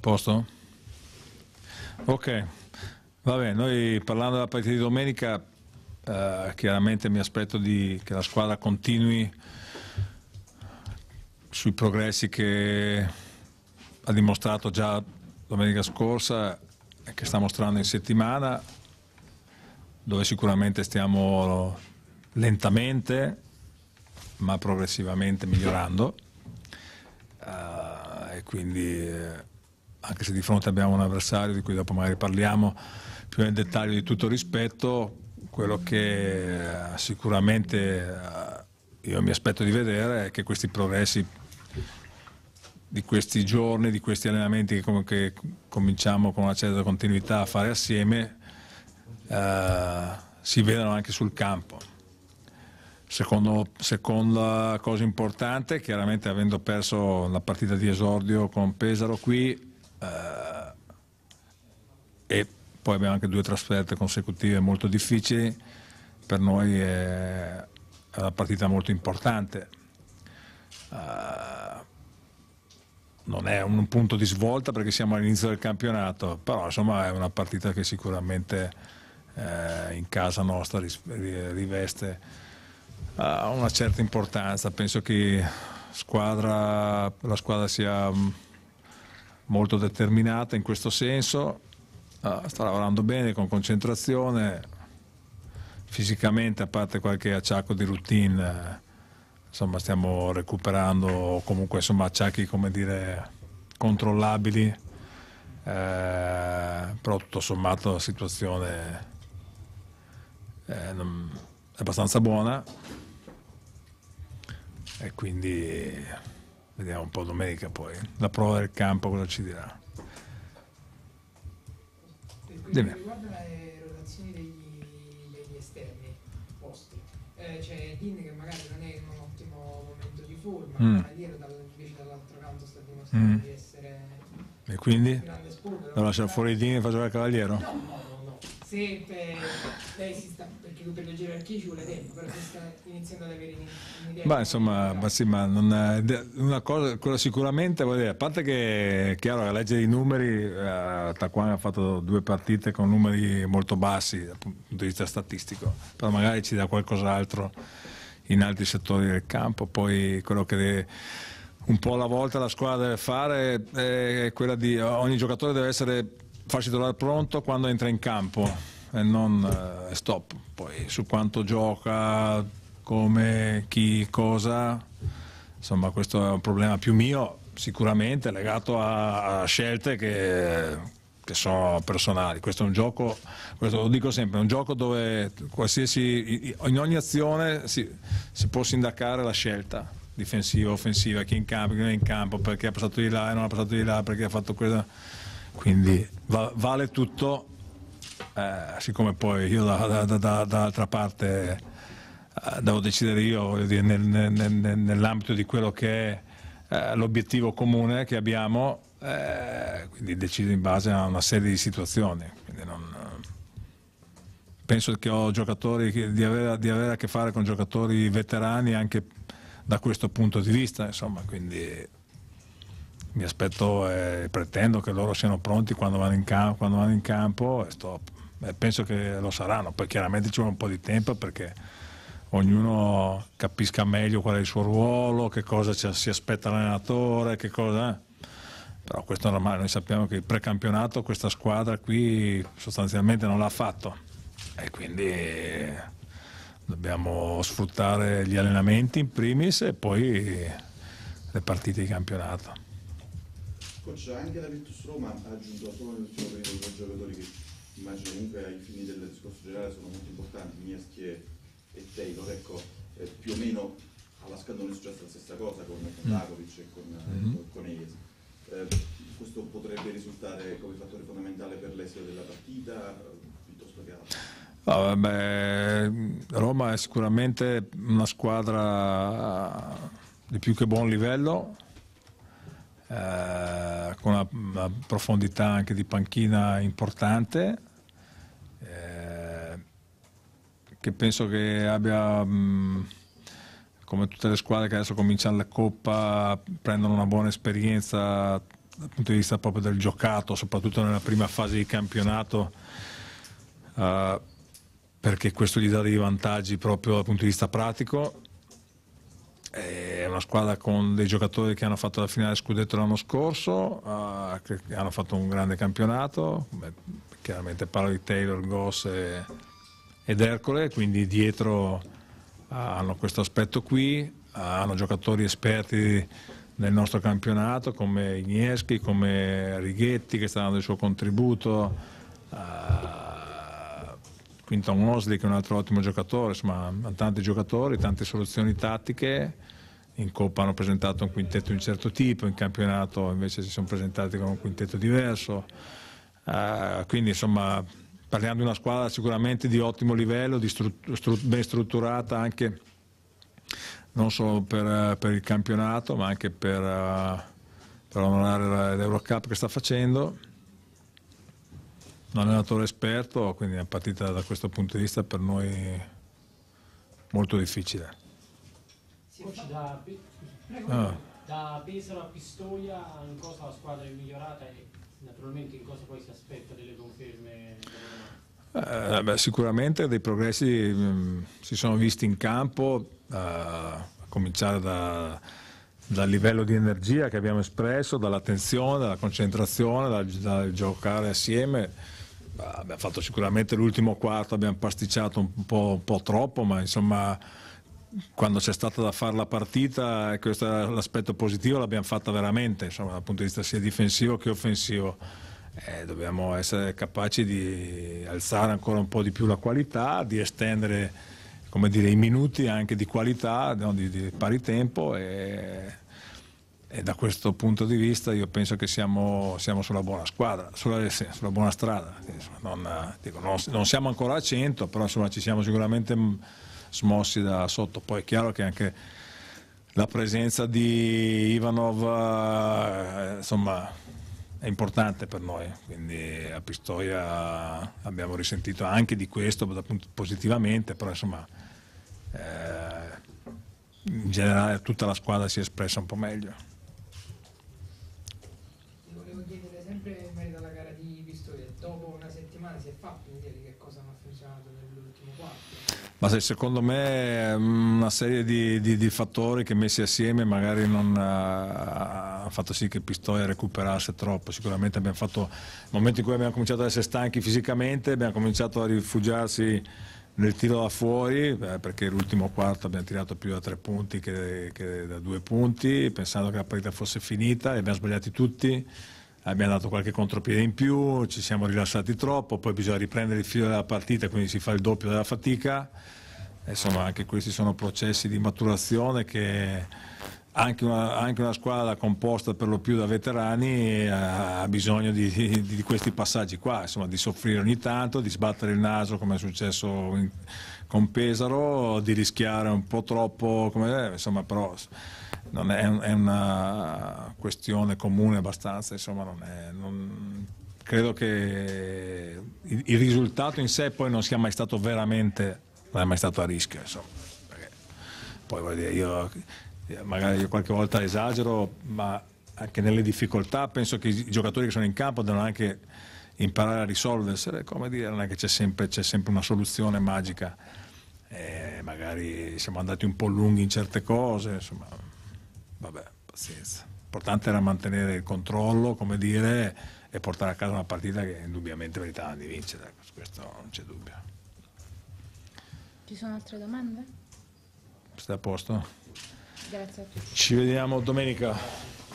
Posto? Ok, vabbè, noi parlando della partita di domenica, eh, chiaramente mi aspetto di, che la squadra continui sui progressi che ha dimostrato già domenica scorsa e che sta mostrando in settimana, dove sicuramente stiamo lentamente ma progressivamente migliorando. Uh, e quindi eh, anche se di fronte abbiamo un avversario di cui dopo magari parliamo più nel dettaglio di tutto rispetto, quello che eh, sicuramente eh, io mi aspetto di vedere è che questi progressi di questi giorni, di questi allenamenti che, com che cominciamo con una certa continuità a fare assieme, eh, si vedano anche sul campo. Secondo, seconda cosa importante, chiaramente avendo perso la partita di esordio con Pesaro qui, e poi abbiamo anche due trasferte consecutive molto difficili, per noi è una partita molto importante. Uh, non è un punto di svolta perché siamo all'inizio del campionato, però insomma è una partita che sicuramente eh, in casa nostra riveste uh, una certa importanza. Penso che squadra, la squadra sia mm, molto determinata in questo senso Ah, sta lavorando bene, con concentrazione, fisicamente a parte qualche acciacco di routine, insomma stiamo recuperando comunque insomma, acciacchi come dire controllabili, eh, però tutto sommato la situazione è, eh, non, è abbastanza buona e quindi vediamo un po' domenica poi la prova del campo cosa ci dirà. Dimmi. riguardo le rotazioni degli, degli esterni posti, eh, c'è Din che magari non è in un ottimo momento di forma, mm. Aliero invece dall'altro canto sta dimostrando mm. di essere e quindi? Lo lasciano fuori Din e fa giocare Cavaliero? No, no, no, no. Se per, eh, lei si perché per le gerarchie ci vuole tempo, però si sta iniziando ad avere un'idea. Ma insomma, ma sì, ma una cosa, cosa sicuramente, dire, a parte che è chiaro la legge dei numeri, eh, Taquan ha fatto due partite con numeri molto bassi dal punto di vista statistico, però magari ci dà qualcos'altro in altri settori del campo, poi quello che... Deve, un po' alla volta la squadra deve fare è quella di ogni giocatore deve essere, farsi trovare pronto quando entra in campo e non eh, stop. Poi su quanto gioca, come, chi, cosa, insomma questo è un problema più mio, sicuramente legato a, a scelte che, che, sono personali. Questo è un gioco, questo lo dico sempre, è un gioco dove in ogni azione si, si può sindacare la scelta difensiva, offensiva, chi in campo, chi non è in campo, perché ha passato di là e non ha passato di là, perché ha fatto questo. Quindi va, vale tutto eh, siccome poi io da, da, da, dall'altra parte eh, devo decidere io dire, nel, nel, nel, nell'ambito di quello che è eh, l'obiettivo comune che abbiamo, eh, quindi decido in base a una serie di situazioni. Non, eh, penso che ho giocatori che, di, avere, di avere a che fare con giocatori veterani anche da questo punto di vista, insomma, quindi mi aspetto e eh, pretendo che loro siano pronti quando vanno in, campo, quando vanno in campo e, sto, e eh, penso che lo saranno, poi chiaramente ci vuole un po' di tempo perché ognuno capisca meglio qual è il suo ruolo, che cosa si aspetta l'allenatore, che cosa... Eh. Però questo è normale, noi sappiamo che il precampionato questa squadra qui sostanzialmente non l'ha fatto e quindi dobbiamo sfruttare gli allenamenti in primis e poi le partite di campionato. Ecco, anche la Virtus Roma, ha aggiunto solo nell'ultimo periodo due giocatori che immagino comunque ai fini del discorso generale sono molto importanti, Mieschi e, e Taylor, ecco, eh, più o meno alla Scandone è successa la stessa cosa con Kotakovic mm. e con, eh, mm-hmm. con Hayes. Eh, questo potrebbe risultare come fattore fondamentale per l'esito della partita eh, piuttosto che altro? No, ah, vabbè, Roma è sicuramente una squadra di più che buon livello, eh, con una, una, profondità anche di panchina importante, eh, che penso che abbia, mh, mm, come tutte le squadre che adesso cominciano la Coppa, prendono una buona esperienza dal punto di vista proprio del giocato, soprattutto nella prima fase di campionato, eh, perché questo gli dà dei vantaggi proprio dal punto di vista pratico. E eh, una squadra con dei giocatori che hanno fatto la finale scudetto l'anno scorso, uh, che hanno fatto un grande campionato, Beh, chiaramente parlo di Taylor, Goss e, ed Ercole, quindi dietro uh, hanno questo aspetto qui, uh, hanno giocatori esperti nel nostro campionato come Igneschi, come Righetti che sta dando il suo contributo, uh, Quinton Mosley che è un altro ottimo giocatore, insomma tanti giocatori, tante soluzioni tattiche in Coppa hanno presentato un quintetto di un certo tipo, in campionato invece si sono presentati con un quintetto diverso. Uh, quindi insomma parliamo di una squadra sicuramente di ottimo livello, di strut strut ben strutturata anche non solo per, per il campionato ma anche per, uh, per onorare l'Eurocup che sta facendo. Un allenatore esperto, quindi una partita da questo punto di vista per noi molto difficile. Si da, Prego. Ah. da Pesaro a Pistoia in cosa la squadra è migliorata e naturalmente in cosa poi si aspetta delle conferme? Eh, beh, sicuramente dei progressi mh, mm, si sono visti in campo, eh, a cominciare da, dal livello di energia che abbiamo espresso, dall'attenzione, dalla concentrazione, dal, dal giocare assieme eh, abbiamo fatto sicuramente l'ultimo quarto, abbiamo pasticciato un po', un po', troppo, ma insomma quando c'è stata da fare la partita, eh, questo l'aspetto positivo, l'abbiamo fatta veramente, insomma, dal punto di vista sia difensivo che offensivo. Eh, dobbiamo essere capaci di alzare ancora un po' di più la qualità, di estendere dire, i minuti anche di qualità, no, di, di, pari tempo e, e, da questo punto di vista io penso che siamo, siamo sulla buona squadra, sulla, sulla buona strada. Insomma, non, dico, non, non, siamo ancora a 100, però insomma, ci siamo sicuramente smossi da sotto. Poi è chiaro che anche la presenza di Ivanov eh, insomma, è importante per noi, quindi a Pistoia abbiamo risentito anche di questo positivamente, però insomma, eh, in generale tutta la squadra si è espressa un po' meglio. dopo una settimana si è fatto vedere che cosa non ha funzionato nell'ultimo quarto. Ma se secondo me mm, una serie di, di, di fattori che messi assieme magari non eh, ha, fatto sì che Pistoia recuperasse troppo, sicuramente abbiamo fatto, nel momento in cui abbiamo cominciato ad essere stanchi fisicamente abbiamo cominciato a rifugiarsi nel tiro da fuori, eh, perché l'ultimo quarto abbiamo tirato più da tre punti che, che da due punti, pensando che la partita fosse finita, e abbiamo sbagliato tutti abbiamo dato qualche contropiede in più, ci siamo rilassati troppo, poi bisogna riprendere il filo della partita, quindi si fa il doppio della fatica. Insomma, anche questi sono processi di maturazione che anche una, anche una squadra composta per lo più da veterani eh, ha bisogno di, di, di questi passaggi qua, insomma, di soffrire ogni tanto, di sbattere il naso come è successo in, con Pesaro, di rischiare un po' troppo, come, eh, insomma, però non è, è, una questione comune abbastanza, insomma non è... Non, credo che il, il, risultato in sé poi non sia mai stato veramente, non è mai stato a rischio, insomma. Perché poi voglio dire, io magari io qualche volta esagero, ma anche nelle difficoltà penso che i giocatori che sono in campo devono anche imparare a risolversi, come dire, non è che c'è sempre, sempre, una soluzione magica. Eh, magari siamo andati un po' lunghi in certe cose, insomma, vabbè, pazienza. L'importante era mantenere il controllo, come dire, e portare a casa una partita che indubbiamente meritava di vincere, ecco, su questo non c'è dubbio. Ci sono altre domande? Stai a posto? Grazie a tutti. Ci vediamo domenica.